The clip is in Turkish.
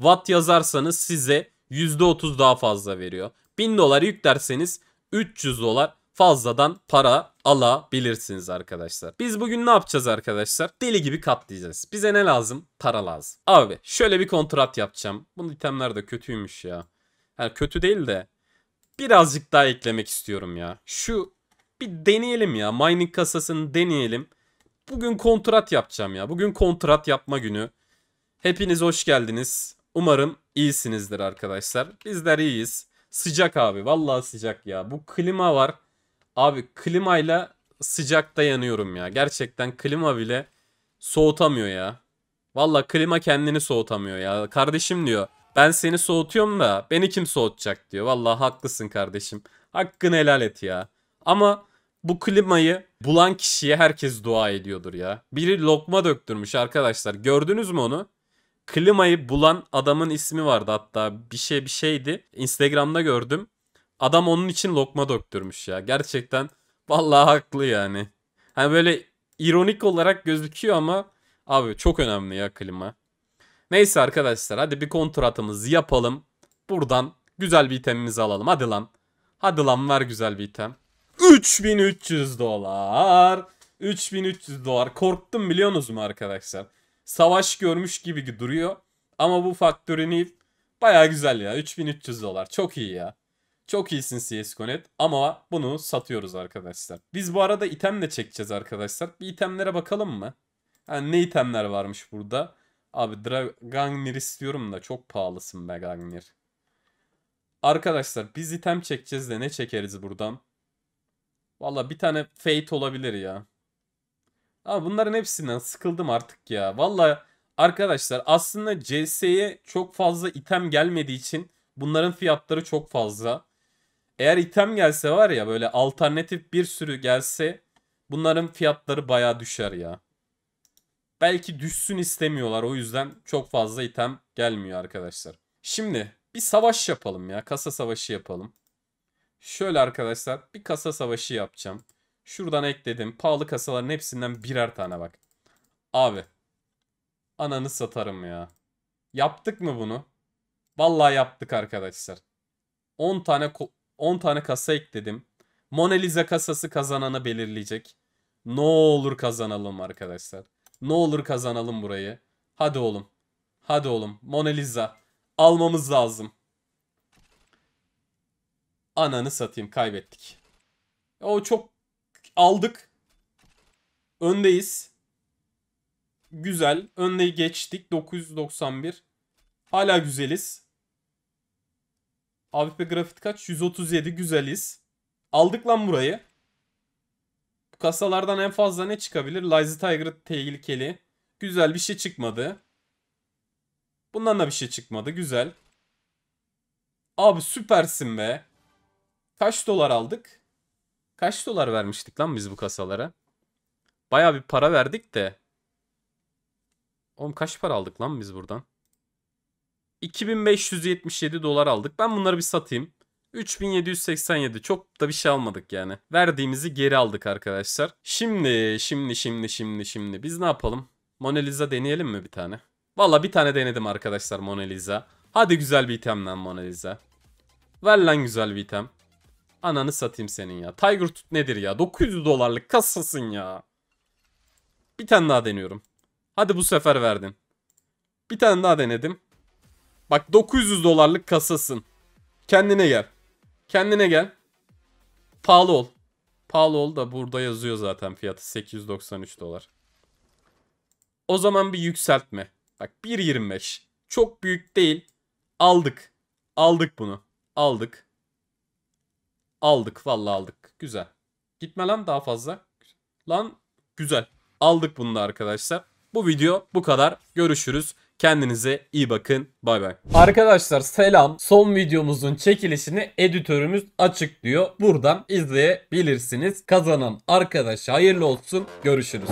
Watt yazarsanız size %30 daha fazla veriyor. 1000 dolar yüklerseniz 300 dolar fazladan para alabilirsiniz arkadaşlar. Biz bugün ne yapacağız arkadaşlar? Deli gibi katlayacağız. Bize ne lazım? Para lazım. Abi şöyle bir kontrat yapacağım. Bunun itemler de kötüymüş ya. Yani kötü değil de birazcık daha eklemek istiyorum ya. Şu bir deneyelim ya. Mining kasasını deneyelim. Bugün kontrat yapacağım ya. Bugün kontrat yapma günü. Hepiniz hoş geldiniz. Umarım iyisinizdir arkadaşlar. Bizler iyiyiz. Sıcak abi. Vallahi sıcak ya. Bu klima var. Abi klimayla sıcakta yanıyorum ya. Gerçekten klima bile soğutamıyor ya. Valla klima kendini soğutamıyor ya. Kardeşim diyor. Ben seni soğutuyorum da beni kim soğutacak diyor. Valla haklısın kardeşim. Hakkını helal et ya. Ama bu klimayı bulan kişiye herkes dua ediyordur ya. Biri lokma döktürmüş arkadaşlar. Gördünüz mü onu? klimayı bulan adamın ismi vardı hatta bir şey bir şeydi. Instagram'da gördüm. Adam onun için lokma döktürmüş ya. Gerçekten vallahi haklı yani. Hani böyle ironik olarak gözüküyor ama abi çok önemli ya klima. Neyse arkadaşlar hadi bir kontratımızı yapalım. Buradan güzel bir itemimizi alalım. Hadi lan. Hadi lan ver güzel bir item. 3300 dolar. 3300 dolar. Korktum biliyorsunuz mu arkadaşlar? savaş görmüş gibi duruyor. Ama bu faktörü baya güzel ya. 3300 dolar. Çok iyi ya. Çok iyisin CSGO.net ama bunu satıyoruz arkadaşlar. Biz bu arada item de çekeceğiz arkadaşlar. Bir itemlere bakalım mı? Yani ne itemler varmış burada? Abi Dragangnir istiyorum da çok pahalısın be Gangnir. Arkadaşlar biz item çekeceğiz de ne çekeriz buradan? Valla bir tane Fate olabilir ya. Ama bunların hepsinden sıkıldım artık ya. Valla arkadaşlar aslında CS'ye çok fazla item gelmediği için bunların fiyatları çok fazla. Eğer item gelse var ya böyle alternatif bir sürü gelse bunların fiyatları baya düşer ya. Belki düşsün istemiyorlar o yüzden çok fazla item gelmiyor arkadaşlar. Şimdi bir savaş yapalım ya kasa savaşı yapalım. Şöyle arkadaşlar bir kasa savaşı yapacağım. Şuradan ekledim. Pahalı kasaların hepsinden birer tane bak. Abi. Ananı satarım ya. Yaptık mı bunu? Vallahi yaptık arkadaşlar. 10 tane 10 tane kasa ekledim. Mona Lisa kasası kazananı belirleyecek. Ne olur kazanalım arkadaşlar. Ne olur kazanalım burayı. Hadi oğlum. Hadi oğlum. Mona Lisa. Almamız lazım. Ananı satayım kaybettik. O çok aldık. Öndeyiz. Güzel. Öndeyi geçtik. 991. Hala güzeliz. AWP grafit kaç? 137. Güzeliz. Aldık lan burayı. Bu kasalardan en fazla ne çıkabilir? Lazy Tiger tehlikeli. Güzel bir şey çıkmadı. Bundan da bir şey çıkmadı. Güzel. Abi süpersin be. Kaç dolar aldık? Kaç dolar vermiştik lan biz bu kasalara? Baya bir para verdik de. Oğlum kaç para aldık lan biz buradan? 2577 dolar aldık. Ben bunları bir satayım. 3787 çok da bir şey almadık yani. Verdiğimizi geri aldık arkadaşlar. Şimdi şimdi şimdi şimdi şimdi biz ne yapalım? Mona Lisa deneyelim mi bir tane? Valla bir tane denedim arkadaşlar Mona Lisa. Hadi güzel bir lan Mona Lisa. Ver lan güzel bir item. Ananı satayım senin ya. Tiger tut nedir ya? 900 dolarlık kasasın ya. Bir tane daha deniyorum. Hadi bu sefer verdin. Bir tane daha denedim. Bak 900 dolarlık kasasın. Kendine gel. Kendine gel. Pahalı ol. Pahalı ol da burada yazıyor zaten fiyatı 893 dolar. O zaman bir yükseltme. Bak 1.25. Çok büyük değil. Aldık. Aldık bunu. Aldık. Aldık vallahi aldık. Güzel. Gitme lan daha fazla. Lan güzel. Aldık bunu da arkadaşlar. Bu video bu kadar. Görüşürüz. Kendinize iyi bakın. Bay bay. Arkadaşlar selam. Son videomuzun çekilişini editörümüz açıklıyor. Buradan izleyebilirsiniz. Kazanan arkadaşa hayırlı olsun. Görüşürüz.